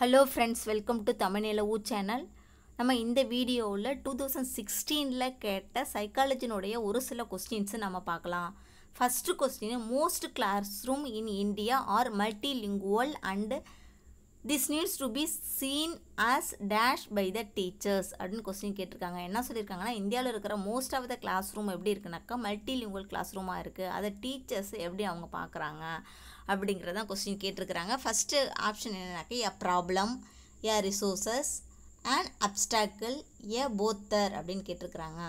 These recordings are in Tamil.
ஹலோ ஃப்ரெண்ட்ஸ் வெல்கம் டு தமிழில் ஊ சேனல் நம்ம இந்த வீடியோவில் டூ தௌசண்ட் சிக்ஸ்டீனில் கேட்ட சைக்காலஜினுடைய ஒரு சில கொஸ்டின்ஸை நம்ம பார்க்கலாம் first question most classroom in India are multilingual and this needs to be seen as dash by the teachers அப்படின்னு கொஸ்டின் கேட்டிருக்காங்க என்ன சொல்லியிருக்காங்கன்னா இந்தியாவில் இருக்கிற most of the classroom எப்படி இருக்குனாக்கா மல்டிலிங்குவல் கிளாஸ் ரூமாக இருக்குது அதை டீச்சர்ஸ் எப்படி அவங்க பார்க்குறாங்க அப்படிங்கிறதான் கொஸ்டின் கேட்டிருக்கிறாங்க ஃபஸ்ட்டு ஆப்ஷன் என்னன்னாக்கா a problem a resources and obstacle a bother அப்படின்னு கேட்டிருக்கிறாங்க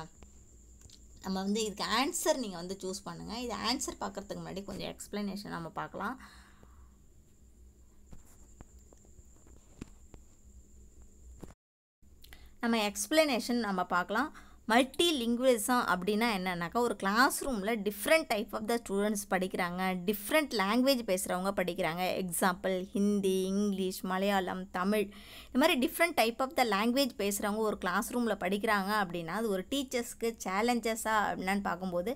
நம்ம வந்து இதுக்கு ஆன்சர் நீங்கள் வந்து சூஸ் பண்ணுங்கள் இது ஆன்சர் பார்க்குறதுக்கு முன்னாடி கொஞ்சம் எக்ஸ்ப்ளனேஷன் நம்ம பார்க்கலாம் நம்ம எக்ஸ்பிளனேஷன் நம்ம பார்க்கலாம் மல்டி லிங்குவேஜம் அப்படின்னா என்னன்னாக்கா ஒரு கிளாஸ் ரூமில் different type of the students படிக்கிறாங்க டிஃப்ரெண்ட் லாங்குவேஜ் பேசுகிறவங்க படிக்கிறாங்க எக்ஸாம்பிள் ஹிந்தி இங்கிலீஷ் மலையாளம் தமிழ் இந்த மாதிரி different type of the language பேசுகிறவங்க ஒரு கிளாஸ் ரூமில் படிக்கிறாங்க அப்படின்னா அது ஒரு டீச்சர்ஸ்க்கு சேலஞ்சஸாக அப்படின்னான்னு பார்க்கும்போது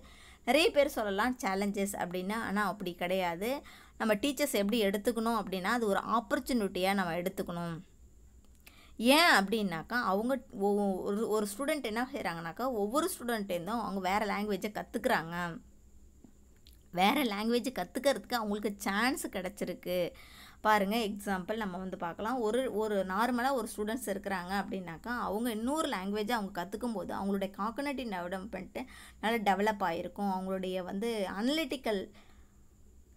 நிறைய பேர் சொல்லலாம் சேலஞ்சஸ் அப்படின்னா ஆனால் அப்படி கிடையாது நம்ம டீச்சர்ஸ் எப்படி எடுத்துக்கணும் அப்படின்னா அது ஒரு ஆப்பர்ச்சுனிட்டியாக நம்ம எடுத்துக்கணும் ஏன் அப்படின்னாக்கா அவங்க ஒரு ஒரு ஸ்டூடெண்ட் என்ன செய்கிறாங்கனாக்கா ஒவ்வொரு ஸ்டூடெண்ட்டேருந்தும் அவங்க வேறு லாங்குவேஜை கற்றுக்குறாங்க வேறு லாங்குவேஜ் கற்றுக்கிறதுக்கு அவங்களுக்கு சான்ஸ் கிடச்சிருக்கு பாருங்கள் எக்ஸாம்பிள் நம்ம வந்து பார்க்கலாம் ஒரு ஒரு நார்மலாக ஒரு ஸ்டூடெண்ட்ஸ் இருக்கிறாங்க அப்படின்னாக்கா அவங்க இன்னொரு லாங்குவேஜை அவங்க கற்றுக்கும் போது அவங்களுடைய காக்கனட்டி டெவலப்மெண்ட்டு நல்லா டெவலப் ஆகிருக்கும் அவங்களுடைய வந்து அனலிட்டிக்கல்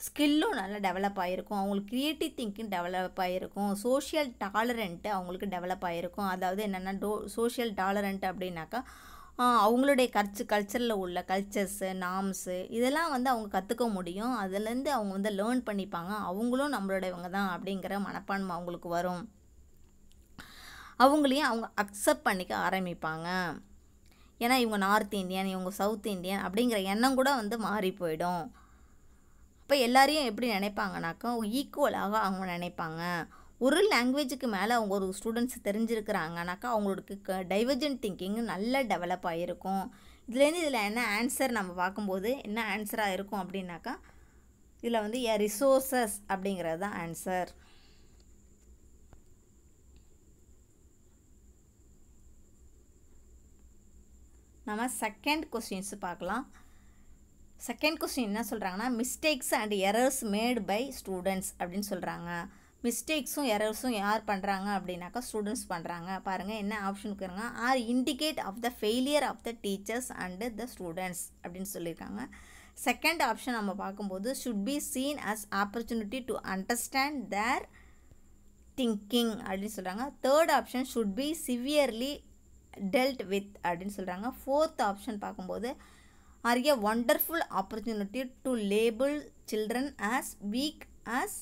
ஸ்கில்லும் நல்லா டெவலப் ஆகிருக்கும் அவங்களுக்கு க்ரியேட்டிவ் திங்கிங் டெவலப் ஆகிருக்கும் சோஷியல் டாலரண்ட்டு அவங்களுக்கு டெவலப் ஆகிருக்கும் அதாவது என்னென்னா டோ சோஷியல் டாலரண்ட் அப்படின்னாக்கா அவங்களுடைய கல்ச்சு கல்ச்சரில் உள்ள கல்ச்சர்ஸு நாம்ஸு இதெல்லாம் வந்து அவங்க கற்றுக்க முடியும் அதுலேருந்து அவங்க வந்து லேர்ன் பண்ணிப்பாங்க அவங்களும் நம்மளுடையவங்க தான் அப்படிங்கிற மனப்பான்மை அவங்களுக்கு வரும் அவங்களையும் அவங்க அக்செப்ட் பண்ணிக்க ஆரம்பிப்பாங்க ஏன்னா இவங்க நார்த் இந்தியன் இவங்க சவுத் இந்தியன் அப்படிங்கிற எண்ணம் கூட வந்து மாறி போயிடும் அப்போ எல்லாரையும் எப்படி நினைப்பாங்கனாக்கா ஈக்குவலாக அவங்க நினைப்பாங்க ஒரு லாங்குவேஜுக்கு மேலே அவங்க ஒரு ஸ்டூடெண்ட்ஸ் தெரிஞ்சிருக்கிறாங்கனாக்கா அவங்களுக்கு டைவர்ஜென்ட் திங்கிங் நல்லா டெவலப் ஆகிருக்கும் இதுலேருந்து இதில் என்ன ஆன்சர் நம்ம பார்க்கும்போது என்ன ஆன்சராக இருக்கும் அப்படின்னாக்கா இதில் வந்து ஏ ரிசோர்ஸஸ் அப்படிங்கிறது தான் ஆன்சர் நம்ம செகண்ட் கொஸ்டின்ஸ் பார்க்கலாம் செகண்ட் கொஸ்டின் என்ன சொல்கிறாங்கன்னா mistakes and errors made by students அப்படின்னு சொல்கிறாங்க மிஸ்டேக்ஸும் எரர்ஸும் யார் பண்ணுறாங்க அப்படின்னாக்கா ஸ்டூடெண்ட்ஸ் பண்ணுறாங்க பாருங்கள் என்ன ஆப்ஷன் இருக்கிறாங்க are indicate of the failure of the teachers and the students அப்படின்னு சொல்லியிருக்காங்க செகண்ட் ஆப்ஷன் நம்ம பார்க்கும்போது should be seen as opportunity to understand their thinking அப்படின்னு சொல்கிறாங்க third option should be severely dealt with அப்படின்னு சொல்கிறாங்க ஃபோர்த் ஆப்ஷன் பார்க்கும்போது are a wonderful opportunity to label children as weak as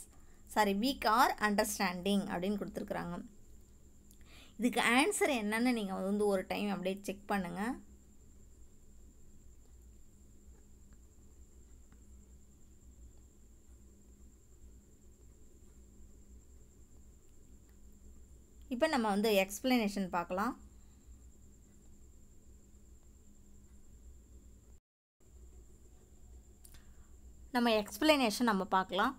sorry weak are understanding அப்படின்னு கொடுத்துருக்குறாங்க இதுக்கு ஆன்சர் என்னென்னு நீங்கள் வந்து ஒரு டைம் அப்படியே செக் பண்ணுங்கள் இப்போ நம்ம வந்து எக்ஸ்ப்ளனேஷன் பார்க்கலாம் நம்ம எக்ஸ்பிளனேஷன் நம்ம பார்க்கலாம்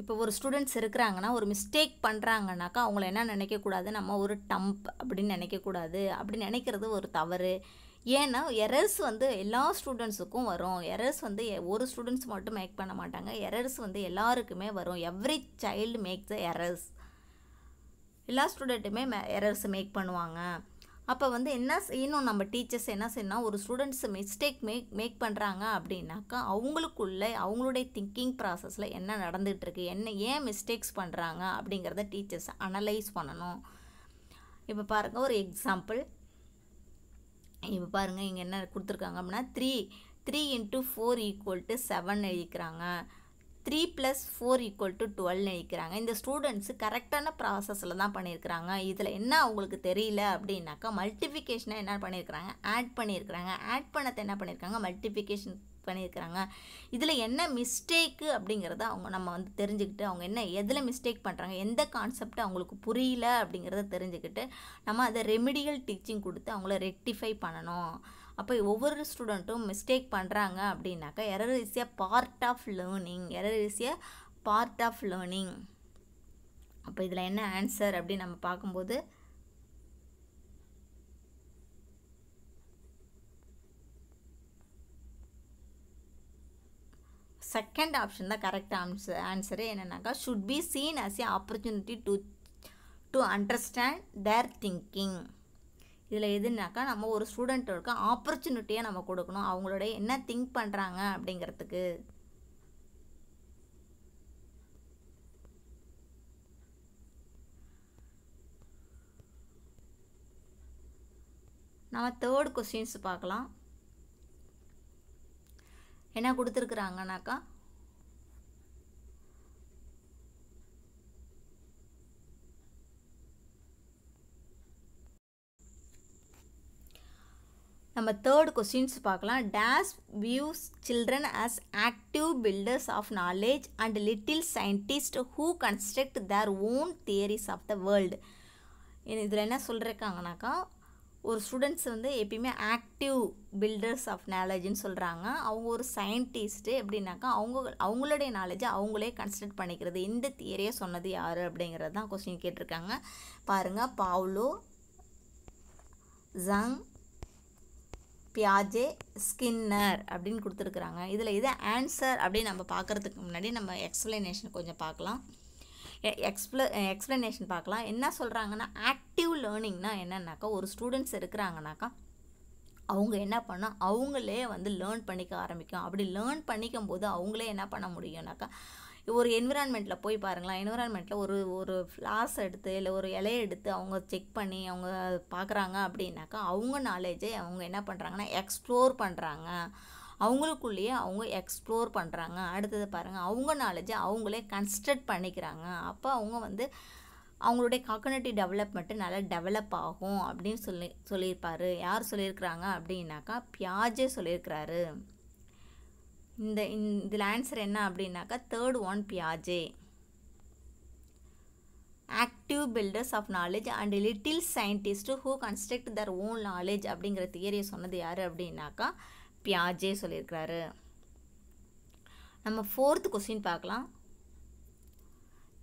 இப்போ ஒரு ஸ்டூடெண்ட்ஸ் இருக்கிறாங்கன்னா ஒரு மிஸ்டேக் பண்ணுறாங்கனாக்கா அவங்கள என்ன நினைக்கக்கூடாது நம்ம ஒரு டம்ப் அப்படின்னு நினைக்கக்கூடாது அப்படி நினைக்கிறது ஒரு தவறு ஏன்னா எரர்ஸ் வந்து எல்லா ஸ்டூடெண்ட்ஸுக்கும் வரும் எரர்ஸ் வந்து ஒரு ஸ்டூடெண்ட்ஸ் மட்டும் மேக் பண்ண மாட்டாங்க எரர்ஸ் வந்து எல்லாருக்குமே வரும் every child make the errors எல்லா ஸ்டூடெண்ட்டுமே எரர்ஸ் மேக் பண்ணுவாங்க அப்போ வந்து என்ன செய்யணும் நம்ம டீச்சர்ஸ் என்ன செய்யணும் ஒரு ஸ்டூடெண்ட்ஸ் மிஸ்டேக் மேக் மேக் பண்ணுறாங்க அப்படின்னாக்கா அவங்களுக்குள்ளே அவங்களுடைய திங்கிங் ப்ராசஸில் என்ன நடந்துகிட்ருக்கு என்ன ஏன் மிஸ்டேக்ஸ் பண்ணுறாங்க அப்படிங்கிறத டீச்சர்ஸ் அனலைஸ் பண்ணணும் இப்போ பாருங்கள் ஒரு எக்ஸாம்பிள் இப்போ பாருங்கள் இங்கே என்ன கொடுத்துருக்காங்க அப்படின்னா three three into four equal to seven எழுதிக்கிறாங்க three plus four equal to டுவெல்னு நினைக்கிறாங்க இந்த ஸ்டூடெண்ட்ஸு கரெக்டான ப்ராசஸில் தான் பண்ணியிருக்கிறாங்க இதில் என்ன அவங்களுக்கு தெரியல அப்படின்னாக்கா மல்டிஃபிகேஷனை என்ன பண்ணியிருக்கிறாங்க ஆட் பண்ணியிருக்கிறாங்க ஆட் பண்ணத்தை என்ன பண்ணியிருக்காங்க மல்டிஃபிகேஷன் பண்ணியிருக்கிறாங்க இதில் என்ன மிஸ்டேக்கு அப்படிங்கிறத அவங்க நம்ம வந்து தெரிஞ்சுக்கிட்டு அவங்க என்ன எதில் மிஸ்டேக் பண்ணுறாங்க எந்த கான்செப்ட் அவங்களுக்கு புரியல அப்படிங்கிறத தெரிஞ்சுக்கிட்டு நம்ம அதை ரெமிடியல் டீச்சிங் கொடுத்து அவங்கள ரெக்டிஃபை பண்ணணும் அப்போ ஒவ்வொரு ஸ்டூடெண்ட்டும் மிஸ்டேக் பண்ணுறாங்க அப்படின்னாக்கா error is a part of learning error is a part of learning அப்போ இதில் என்ன ஆன்சர் அப்படின்னு நம்ம பார்க்கும்போது செகண்ட் ஆப்ஷன் தான் கரெக்ட் ஆன்சர் ஆன்சரு என்னென்னாக்கா should be seen as a opportunity to to understand their thinking இதில் எதுனாக்கா நம்ம ஒரு ஸ்டூடெண்ட்டுக்கு ஆப்பர்ச்சுனிட்டியை நம்ம கொடுக்கணும் அவங்களோட என்ன திங்க் பண்ணுறாங்க அப்படிங்கிறதுக்கு நம்ம தேர்ட் கொஸ்டின்ஸ் பார்க்கலாம் என்ன கொடுத்துருக்குறாங்கனாக்கா நம்ம தேர்ட் கொஸ்டின்ஸ் பார்க்கலாம் days views children as active builders of knowledge and little scientist who construct their own theories of the world இதில் என்ன சொல்கிறக்காங்கனாக்கா ஒரு ஸ்டூடெண்ட்ஸ் வந்து எப்பயுமே ஆக்டிவ் பில்டர்ஸ் ஆஃப் நாலேஜ்னு சொல்கிறாங்க அவங்க ஒரு சயின்டிஸ்ட்டு எப்படின்னாக்கா அவங்க அவங்களுடைய நாலேஜை அவங்களே கன்ஸ்ட்ரக்ட் பண்ணிக்கிறது இந்த தியரியை சொன்னது யார் அப்படிங்கிறது தான் கொஸ்டின் கேட்டிருக்காங்க பாருங்கள் பாவ்லோ ஜங் பியாஜே ஸ்கின்னர் அப்படின்னு கொடுத்துருக்குறாங்க இதில் இது ஆன்சர் அப்படின்னு நம்ம பார்க்குறதுக்கு முன்னாடி நம்ம எக்ஸ்ப்ளனேஷன் கொஞ்சம் பார்க்கலாம் எக்ஸ்ப்ள எக்ஸ்ப்ளனேஷன் பார்க்கலாம் என்ன சொல்கிறாங்கன்னா ஆக்டிவ் லேர்னிங்னா என்னன்னாக்கா ஒரு ஸ்டூடெண்ட்ஸ் இருக்கிறாங்கனாக்கா அவங்க என்ன பண்ணால் அவங்களே வந்து லேர்ன் பண்ணிக்க ஆரம்பிக்கும் அப்படி லேர்ன் பண்ணிக்கும் போது அவங்களே என்ன பண்ண முடியும்னாக்கா ஒரு என்விரான்மெண்ட்டில் போய் பாருங்களேன் என்விரான்மெண்ட்டில் ஒரு ஒரு ஃப்ளாஸ் எடுத்து இல்லை ஒரு இலையை எடுத்து அவங்க செக் பண்ணி அவங்க பார்க்குறாங்க அப்படின்னாக்கா அவங்க நாலேஜை அவங்க என்ன பண்ணுறாங்கன்னா எக்ஸ்ப்ளோர் பண்ணுறாங்க அவங்களுக்குள்ளேயே அவங்க எக்ஸ்ப்ளோர் பண்ணுறாங்க அடுத்தது பாருங்கள் அவங்க நாலேஜை அவங்களே கன்ஸ்ட்ரக்ட் பண்ணிக்கிறாங்க அப்போ அவங்க வந்து அவங்களுடைய காக்கனட்டிவ் டெவலப்மெண்ட்டு நல்லா டெவலப் ஆகும் அப்படின்னு சொல்லி சொல்லியிருப்பார் யார் சொல்லியிருக்கிறாங்க அப்படின்னாக்கா பியாஜே சொல்லியிருக்கிறாரு இந்த இதில் ஆன்சர் என்ன அப்படின்னாக்கா தேர்ட் ஒன் பியாஜே active builders of knowledge and little scientist who construct their own knowledge அப்படிங்கிற தியரியை சொன்னது யார் அப்படின்னாக்கா பியாஜே சொல்லியிருக்கிறாரு நம்ம ஃபோர்த்து கொஸ்டின் பார்க்கலாம்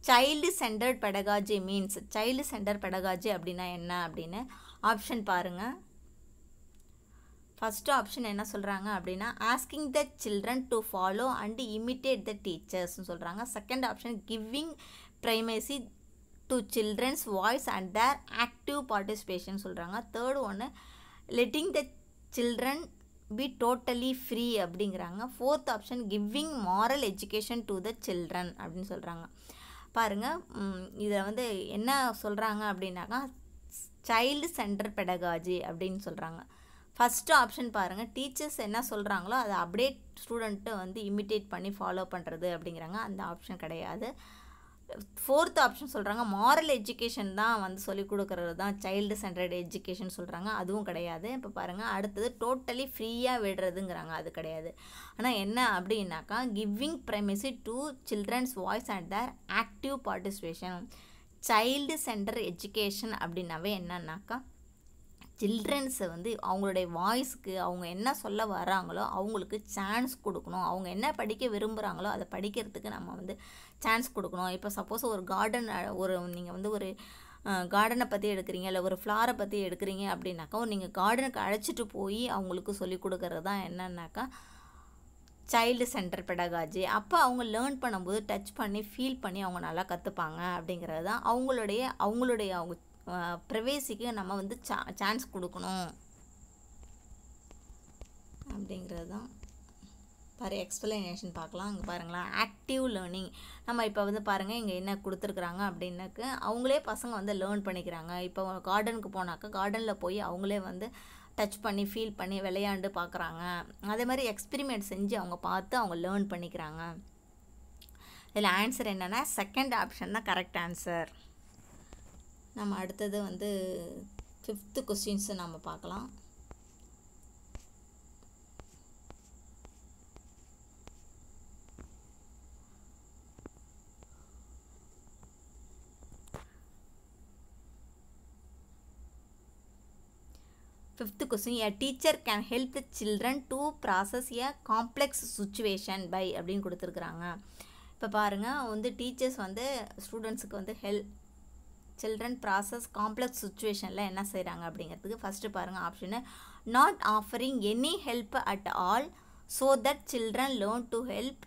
child centred pedagogy means child centre pedagogy அப்படின்னா என்ன அப்படின்னு ஆப்ஷன் பாருங்கள் ஃபஸ்ட்டு ஆப்ஷன் என்ன சொல்கிறாங்க அப்படின்னா asking the children to follow and imitate த டீச்சர்ஸ்னு சொல்கிறாங்க second option giving primacy to children's voice and their active participation சொல்கிறாங்க தேர்ட் ஒன்று letting the children be totally free அப்படிங்கிறாங்க fourth option giving moral education to the children அப்படின்னு சொல்கிறாங்க பாருங்கள் இதில் வந்து என்ன சொல்கிறாங்க அப்படின்னாக்கா சைல்டு சென்டர் பெடகாஜி அப்படின்னு சொல்கிறாங்க ஃபஸ்ட்டு ஆப்ஷன் பாருங்கள் டீச்சர்ஸ் என்ன சொல்கிறாங்களோ அதை அப்டேட் ஸ்டூடெண்ட்டை வந்து இமிட்டேட் பண்ணி ஃபாலோ பண்ணுறது அப்படிங்கிறாங்க அந்த ஆப்ஷன் கிடையாது ஃபோர்த் ஆப்ஷன் சொல்கிறாங்க மாரல் எஜுகேஷன் தான் வந்து சொல்லிக் கொடுக்குறது தான் சைல்டு சென்ட்ரட் எஜுகேஷன் சொல்கிறாங்க அதுவும் கிடையாது இப்போ பாருங்கள் அடுத்தது டோட்டலி ஃப்ரீயாக விடுறதுங்கிறாங்க அது கிடையாது ஆனால் என்ன அப்படின்னாக்கா giving primacy to children's voice and their active participation child centre education அப்படின்னாவே என்னன்னாக்கா சில்ட்ரன்ஸை வந்து அவங்களுடைய வாய்ஸ்க்கு அவங்க என்ன சொல்ல வராங்களோ அவங்களுக்கு சான்ஸ் கொடுக்கணும் அவங்க என்ன படிக்க விரும்புகிறாங்களோ அதை படிக்கிறதுக்கு நம்ம வந்து சான்ஸ் கொடுக்கணும் இப்போ சப்போஸ் ஒரு கார்டன் ஒரு நீங்கள் வந்து ஒரு கார்டனை பற்றி எடுக்கிறீங்க இல்லை ஒரு ஃப்ளாரை பற்றி எடுக்கிறீங்க அப்படின்னாக்கா நீங்கள் கார்டனுக்கு அழைச்சிட்டு போய் அவங்களுக்கு சொல்லிக் கொடுக்கறது தான் என்னன்னாக்கா சைல்டு சென்டர் பெடகாஜி அப்போ அவங்க லேர்ன் பண்ணும்போது டச் பண்ணி ஃபீல் பண்ணி அவங்க நல்லா கற்றுப்பாங்க அப்படிங்கிறது தான் அவங்களுடைய அவங்களுடைய அவங்க ப்ரைவேசிக்கு நம்ம வந்து சா சான்ஸ் கொடுக்கணும் அப்படிங்கிறது தான் பாரு எக்ஸ்பிளனேஷன் பார்க்கலாம் இங்கே பாருங்களேன் ஆக்டிவ் லேர்னிங் நம்ம இப்போ வந்து பாருங்கள் இங்கே என்ன கொடுத்துருக்குறாங்க அப்படின்னாக்கு அவங்களே பசங்க வந்து லேர்ன் பண்ணிக்கிறாங்க இப்போ கார்டனுக்கு போனாக்கா கார்டனில் போய் அவங்களே வந்து டச் பண்ணி ஃபீல் பண்ணி விளையாண்டு பார்க்குறாங்க அதே மாதிரி எக்ஸ்பிரிமெண்ட் செஞ்சு அவங்க பார்த்து அவங்க லேர்ன் பண்ணிக்கிறாங்க இதில் ஆன்சர் என்னென்னா செகண்ட் ஆப்ஷன் தான் கரெக்ட் ஆன்சர் நம்ம அடுத்தது வந்து ஃபிஃப்த்து கொஸ்டின்ஸை நம்ம பார்க்கலாம் fifth question a teacher can help the children to process a complex situation by அப்படின்னு கொடுத்துருக்குறாங்க இப்போ பாருங்கள் வந்து டீச்சர்ஸ் வந்து ஸ்டூடெண்ட்ஸுக்கு வந்து ஹெல்ப் சில்ட்ரன் ப்ராசஸ் காம்ப்ளெக்ஸ் சுச்சுவேஷனில் என்ன செய்கிறாங்க அப்படிங்கிறதுக்கு ஃபஸ்ட்டு பாருங்கள் option not offering any help at all so that children learn to help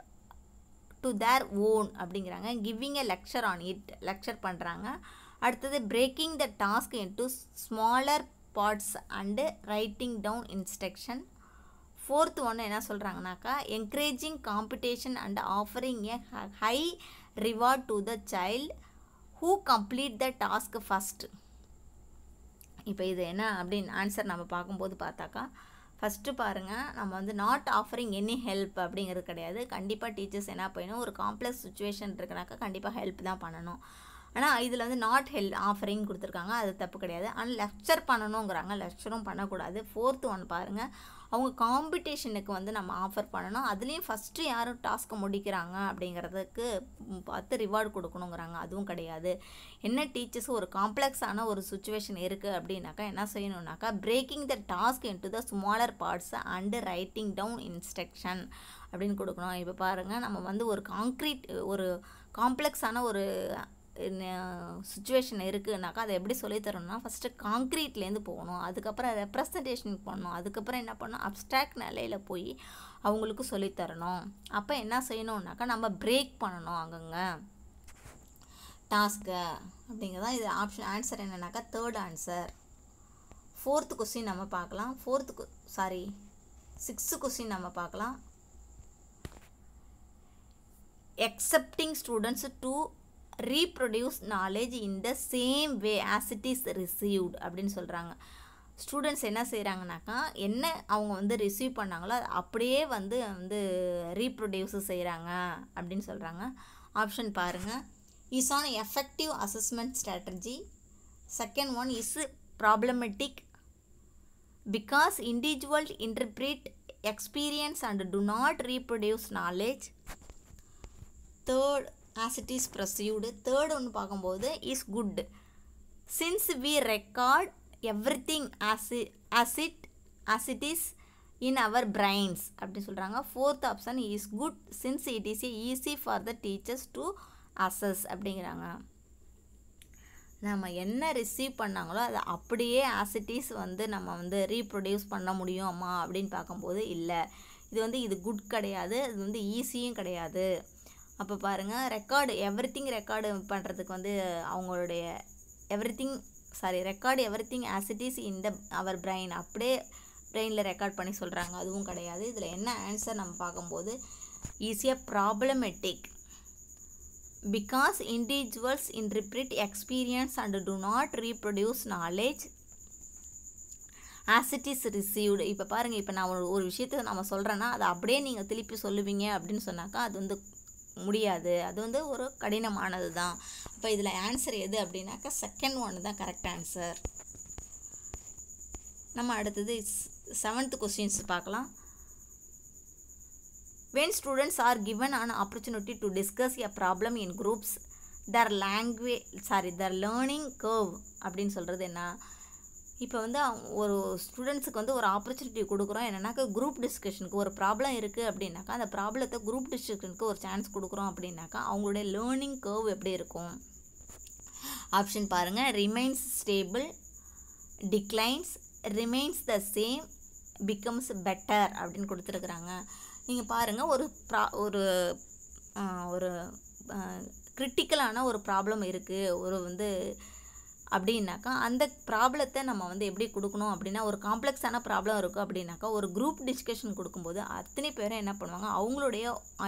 to their own அப்படிங்கிறாங்க giving a lecture on it lecture பண்ணுறாங்க அடுத்தது breaking the task into smaller parts and writing down instruction fourth ஒன்று என்ன சொல்கிறாங்கனாக்கா encouraging competition and offering a high reward to the child who complete the task first இப்போ இது என்ன அப்படின்னு ஆன்சர் நம்ம பார்க்கும்போது பார்த்தாக்கா ஃபஸ்ட்டு பாருங்கள் நம்ம வந்து நாட் ஆஃபரிங் எனி ஹெல்ப் அப்படிங்கிறது கிடையாது கண்டிப்பாக டீச்சர்ஸ் என்ன பண்ணணும் ஒரு காம்ப்ளெக்ஸ் சுச்சுவேஷன் இருக்குனாக்கா கண்டிப்பாக ஹெல்ப் தான் பண்ணணும் ஆனால் இதில் வந்து நாட் ஹெல் ஆஃபரிங் கொடுத்துருக்காங்க அது தப்பு கிடையாது ஆனால் லெக்சர் பண்ணணுங்கிறாங்க லெக்சரும் பண்ணக்கூடாது ஃபோர்த்து ஒன் பாருங்கள் அவங்க காம்படிஷனுக்கு வந்து நம்ம ஆஃபர் பண்ணணும் அதுலேயும் ஃபஸ்ட்டு யாரும் டாஸ்க்கை முடிக்கிறாங்க அப்படிங்கிறதுக்கு பார்த்து ரிவார்டு கொடுக்கணுங்கிறாங்க அதுவும் கிடையாது என்ன டீச்சர்ஸ் ஒரு காம்ப்ளெக்ஸான ஒரு சுச்சுவேஷன் இருக்குது அப்படின்னாக்கா என்ன செய்யணுன்னாக்கா breaking the task into the smaller parts and writing down instruction அப்படின்னு கொடுக்கணும் இப்போ பாருங்கள் நம்ம வந்து ஒரு காங்க்ரீட் ஒரு காம்ப்ளெக்ஸான ஒரு சுச்சுவேஷன் இருக்குதுனாக்கா அதை எப்படி சொல்லித்தரணும்னா ஃபஸ்ட்டு காங்க்ரீட்லேருந்து போகணும் அதுக்கப்புறம் ரெப்ரசன்டேஷன் பண்ணணும் அதுக்கப்புறம் என்ன பண்ணணும் அப்ட்ராக்ட் நிலையில் போய் அவங்களுக்கு சொல்லித்தரணும் அப்போ என்ன செய்யணுன்னாக்கா நம்ம பிரேக் பண்ணணும் அங்கங்கே டாஸ்க்கு தான் இது ஆப்ஷன் ஆன்சர் என்னென்னாக்கா தேர்ட் ஆன்சர் ஃபோர்த்து கொஸ்டின் நம்ம பார்க்கலாம் ஃபோர்த்து சாரி சிக்ஸ்த்து கொஸ்டின் நம்ம பார்க்கலாம் expecting students to reproduce knowledge in the same way as it is received அப்படின்னு சொல்கிறாங்க ஸ்டூடெண்ட்ஸ் என்ன செய்கிறாங்கனாக்கா என்ன அவங்க வந்து ரிசீவ் பண்ணாங்களோ அது அப்படியே வந்து வந்து ரீப்ரொடியூஸு செய்கிறாங்க அப்படின்னு சொல்கிறாங்க ஆப்ஷன் பாருங்கள் is an effective assessment strategy second one is problematic because individual interpret experience and to not reproduce knowledge third as it is perceived third ஒன்று பார்க்கும்போது is good since we record everything as as it as it is in our brains அப்படின்னு சொல்கிறாங்க fourth option is good since it is a easy for the teachers to assess அப்படிங்கிறாங்க நம்ம என்ன ரிசீவ் பண்ணாங்களோ அதை அப்படியே ஆசிட்டிஸ் வந்து நம்ம வந்து ரீப்ரொடியூஸ் பண்ண முடியும் அம்மா அப்படின்னு பார்க்கும்போது இல்லை இது வந்து இது குட் கிடையாது இது வந்து ஈஸியும் கிடையாது அப்போ பாருங்கள் ரெக்கார்டு எவ்ரி திங் ரெக்கார்டு பண்ணுறதுக்கு வந்து அவங்களுடைய everything sorry record everything as it is in the our brain அப்படியே பிரெயினில் ரெக்கார்ட் பண்ணி சொல்கிறாங்க அதுவும் கிடையாது இதில் என்ன ஆன்சர் நம்ம பார்க்கும்போது ஈஸியாக problematic because individuals interpret experience and to not reproduce knowledge as it is received இப்போ பாருங்கள் இப்போ நான் ஒரு ஒரு விஷயத்தை நம்ம சொல்கிறேன்னா அதை அப்படியே நீங்கள் திருப்பி சொல்லுவீங்க அப்படின்னு சொன்னாக்கா அது வந்து முடியாது அது வந்து ஒரு கடினமானது தான் இப்போ இதில் ஆன்சர் எது அப்படின்னாக்கா செகண்ட் ஒன்று தான் கரெக்ட் ஆன்சர் நம்ம அடுத்தது செவன்த் கொஸ்டின்ஸ் பார்க்கலாம் when students are given an opportunity to discuss a problem in groups the language sorry the learning curve அப்படின்னு சொல்கிறது என்ன இப்போ வந்து ஒரு ஸ்டூடெண்ட்ஸுக்கு வந்து ஒரு ஆப்பர்ச்சுனிட்டி கொடுக்குறோம் என்னென்னாக்கா குரூப் டிஸ்கஷனுக்கு ஒரு ப்ராப்ளம் இருக்குது அப்படின்னாக்கா அந்த ப்ராப்ளத்தை குரூப் டிஸ்கஷனுக்கு ஒரு சான்ஸ் கொடுக்குறோம் அப்படின்னாக்கா அவங்களுடைய லேர்னிங் கர்வ் எப்படி இருக்கும் ஆப்ஷன் பாருங்கள் remains stable declines remains the same becomes better அப்படின்னு கொடுத்துருக்குறாங்க நீங்கள் பாருங்கள் ஒரு ப்ரா ஒரு ஒரு கிரிட்டிக்கலான ஒரு ப்ராப்ளம் இருக்குது ஒரு வந்து அப்படின்னாக்கா அந்த ப்ராப்ளத்தை நம்ம வந்து எப்படி கொடுக்கணும் அப்படின்னா ஒரு காம்ப்ளெக்ஸான ப்ராப்ளம் இருக்குது அப்படின்னாக்கா ஒரு குரூப் டிஸ்கஷன் கொடுக்கும்போது அத்தனை பேரும் என்ன பண்ணுவாங்க அவங்களுடைய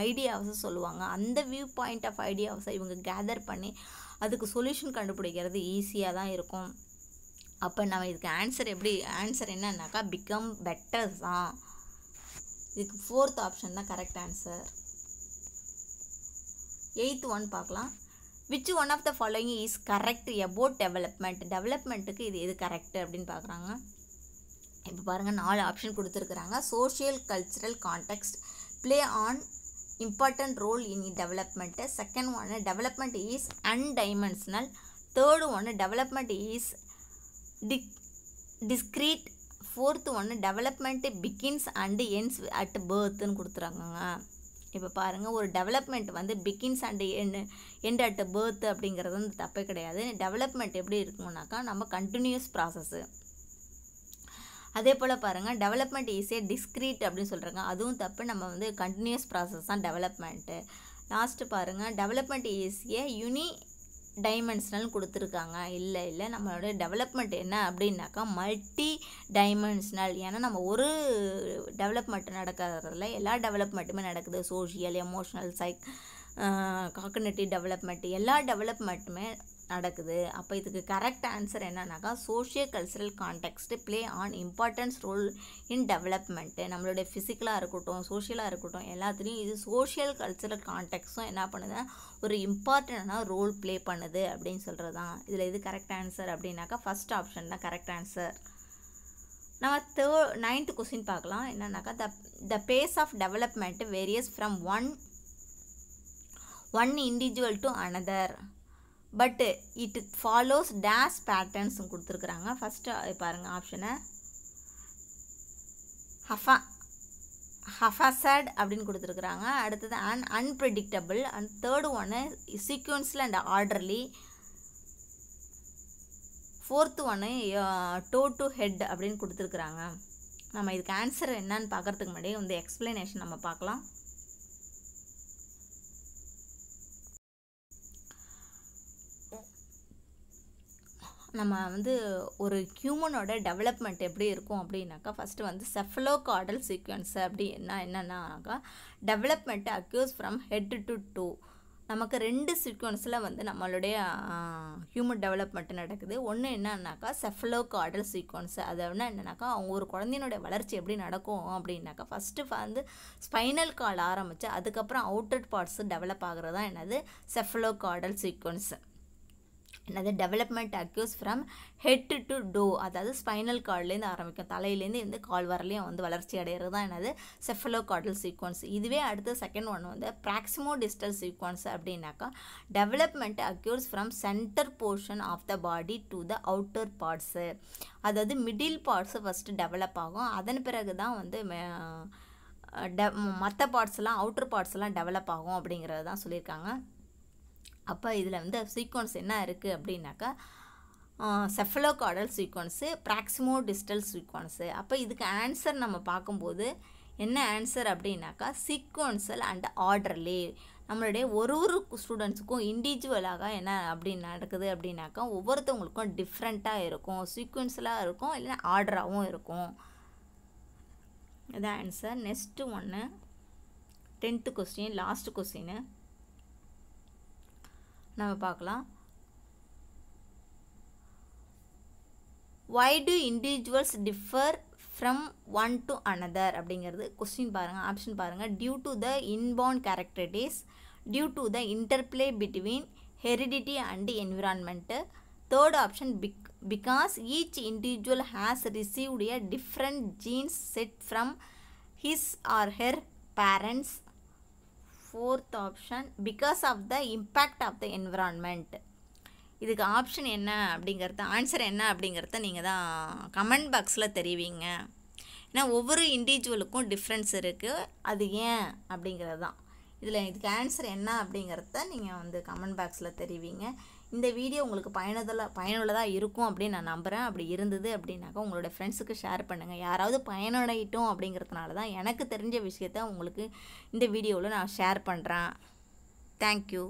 ஐடியாவை சொல்லுவாங்க அந்த வியூ பாயிண்ட் ஆஃப் ஐடியாஸை இவங்க கேதர் பண்ணி அதுக்கு சொல்யூஷன் கண்டுபிடிக்கிறது ஈஸியாக தான் இருக்கும் அப்போ நம்ம இதுக்கு ஆன்சர் எப்படி ஆன்சர் என்னன்னாக்கா பிகம் பெட்டர் தான் இதுக்கு ஃபோர்த் ஆப்ஷன் தான் கரெக்ட் ஆன்சர் எயித்து ஒன் பார்க்கலாம் which one of the following is correct about development டெவலப்மெண்ட்டுக்கு இது எது கரெக்ட் அப்படின்னு பார்க்குறாங்க இப்போ பாருங்கள் நாலு ஆப்ஷன் கொடுத்துருக்குறாங்க social cultural context play an important role in the development second ஒன்று டெவலப்மெண்ட் ஈஸ் அன்டைமென்ஷனல் தேர்டு ஒன்று டெவலப்மெண்ட் ஈஸ் டிக் டிஸ்க்ரீட் ஃபோர்த்து ஒன்று development begins and ends at பேர்த்துன்னு கொடுத்துறாங்க இப்போ பாருங்கள் ஒரு டெவலப்மெண்ட் வந்து பிகின்ஸ் அண்டு என் எண்ட் அட் பேர்த் அப்படிங்கிறது வந்து தப்பே கிடையாது டெவலப்மெண்ட் எப்படி இருக்கணும்னாக்கா நம்ம கண்டினியூஸ் ப்ராசஸ்ஸு அதே போல் பாருங்கள் டெவலப்மெண்ட் ஈஸியாக டிஸ்க்ரீட் அப்படின்னு சொல்கிறாங்க அதுவும் தப்பு நம்ம வந்து கண்டினியூஸ் ப்ராசஸ் தான் டெவலப்மெண்ட்டு லாஸ்ட்டு பாருங்கள் டெவலப்மெண்ட் ஈஸியாக யுனி டைமென்ஷனல் கொடுத்துருக்காங்க இல்லை இல்லை நம்மளோட டெவலப்மெண்ட் என்ன அப்படின்னாக்கா மல்டி டைமென்ஷனல் ஏன்னா நம்ம ஒரு டெவலப்மெண்ட் நடக்கிறதுல எல்லா டெவலப்மெண்ட்டுமே நடக்குது சோஷியல் எமோஷனல் சைக் காக்னேட்டிவ் டெவலப்மெண்ட் எல்லா டெவலப்மெண்ட்டுமே நடக்குது அப்போ இதுக்கு கரெக்ட் ஆன்சர் என்னன்னாக்கா socio cultural context play an importance role in development நம்மளுடைய ஃபிசிக்கலாக இருக்கட்டும் சோஷியலாக இருக்கட்டும் எல்லாத்துலேயும் இது சோஷியல் கல்ச்சரல் கான்டெக்ட்ஸும் என்ன பண்ணுது ஒரு இம்பார்ட்டண்டான ரோல் ப்ளே பண்ணுது அப்படின்னு சொல்கிறது தான் இதில் இது கரெக்ட் ஆன்சர் அப்படின்னாக்கா ஃபஸ்ட் ஆப்ஷன் தான் கரெக்ட் ஆன்சர் நம்ம தேர்ட் நைன்த்து கொஸ்டின் பார்க்கலாம் என்னன்னாக்கா the the pace of development varies from one one individual to another but it follows these பேட்டர்ன்ஸும் கொடுத்துருக்குறாங்க ஃபஸ்ட்டு பாருங்கள் ஆப்ஷனை ஹஃபா ஹஃபசட் அப்படின்னு கொடுத்துருக்குறாங்க அடுத்தது அன் அன்பிரடிக்டபிள் அண்ட் தேர்டு ஒன்று சீக்வன்ஸில் அண்ட் ஆர்டர்லி ஃபோர்த்து ஒன்று டோ டு ஹெட் அப்படின்னு கொடுத்துருக்குறாங்க நம்ம இதுக்கு ஆன்சர் என்னன்னு பார்க்குறதுக்கு முன்னாடி இந்த எக்ஸ்ப்ளனேஷன் நம்ம பார்க்கலாம் நம்ம வந்து ஒரு ஹியூமனோட டெவலப்மெண்ட் எப்படி இருக்கும் அப்படின்னாக்கா ஃபஸ்ட்டு வந்து செஃப்லோ காடல் சீக்வன்ஸ் அப்படின்னா என்னென்னாக்கா development occurs from head to toe நமக்கு ரெண்டு சீக்வன்ஸில் வந்து நம்மளுடைய ஹியூமன் டெவலப்மெண்ட் நடக்குது ஒன்று என்னன்னாக்கா செஃபலோ காடல் சீக்வன்ஸ் அது என்னன்னாக்கா அவங்க ஒரு குழந்தையினுடைய வளர்ச்சி எப்படி நடக்கும் அப்படின்னாக்கா ஃபஸ்ட்டு வந்து ஸ்பைனல் கால் ஆரம்பித்து அதுக்கப்புறம் அவுட்டர் பார்ட்ஸ் டெவலப் ஆகிறது தான் என்னது செஃபலோ காடல் சீக்வன்ஸு என்னது development occurs from head to toe அதாவது ஸ்பைனல் கார்ட்லேருந்து ஆரம்பிக்கும் தலையிலேருந்து இருந்து கால் வரலையும் வந்து வளர்ச்சி அடைகிறது தான் என்னது செஃபலோ கார்டல் சீக்வன்ஸ் இதுவே அடுத்த செகண்ட் ஒன் வந்து ப்ராக்சிமோ டிஸ்டல் சீக்வன்ஸ் அப்படின்னாக்கா development occurs from center portion of the body to the outer parts அதாவது மிடில் பார்ட்ஸு ஃபஸ்ட்டு டெவலப் ஆகும் அதன் பிறகு தான் வந்து மற்ற எல்லாம் அவுட்டர் பார்ட்ஸ் எல்லாம் டெவலப் ஆகும் அப்படிங்கிறது தான் சொல்லியிருக்காங்க அப்போ இதில் வந்து சீக்வன்ஸ் என்ன இருக்குது அப்படின்னாக்கா cephalocaudal sequence proximodistal sequence அப்போ இதுக்கு ஆன்சர் நம்ம பார்க்கும்போது என்ன ஆன்சர் அப்படின்னாக்கா சீக்வன்சல் அண்ட் ஆர்டர்லி நம்மளுடைய ஒரு ஒரு ஸ்டூடெண்ட்ஸுக்கும் இண்டிவிஜுவலாக என்ன அப்படி நடக்குது அப்படின்னாக்கா ஒவ்வொருத்தவங்களுக்கும் டிஃப்ரெண்ட்டாக இருக்கும் சீக்வன்ஸ்லாம் இருக்கும் இல்லைன்னா ஆர்டராகவும் இருக்கும் இதான் ஆன்சர் நெக்ஸ்ட்டு ஒன்று டென்த்து கொஸ்டின் லாஸ்ட்டு கொஸ்டின்னு நம்ம பார்க்கலாம் why do individuals differ from one to another அப்படிங்கிறது கொஸ்டின் பாருங்கள் ஆப்ஷன் பாருங்கள் due to the inborn characteristics due to the interplay between heredity and environment third option பிக் because each individual has received a different genes set from his or her parents fourth option because of the impact of the environment இதுக்கு ஆப்ஷன் என்ன அப்படிங்கிறத ஆன்சர் என்ன அப்படிங்கிறத நீங்கள் தான் கமெண்ட் பாக்ஸில் தெரிவிங்க ஏன்னா ஒவ்வொரு இண்டிவிஜுவலுக்கும் டிஃப்ரென்ஸ் இருக்குது அது ஏன் அப்படிங்கிறது தான் இதில் இதுக்கு ஆன்சர் என்ன அப்படிங்கிறத நீங்கள் வந்து கமெண்ட் பாக்ஸில் தெரிவிங்க இந்த வீடியோ உங்களுக்கு பயனதில் பயனுள்ளதாக இருக்கும் அப்படின்னு நான் நம்புகிறேன் அப்படி இருந்தது அப்படின்னாக்கா உங்களோட ஃப்ரெண்ட்ஸுக்கு ஷேர் பண்ணுங்கள் யாராவது பயனடையிட்டோம் அப்படிங்கிறதுனால தான் எனக்கு தெரிஞ்ச விஷயத்த உங்களுக்கு இந்த வீடியோவில் நான் ஷேர் பண்ணுறேன் தேங்க்யூ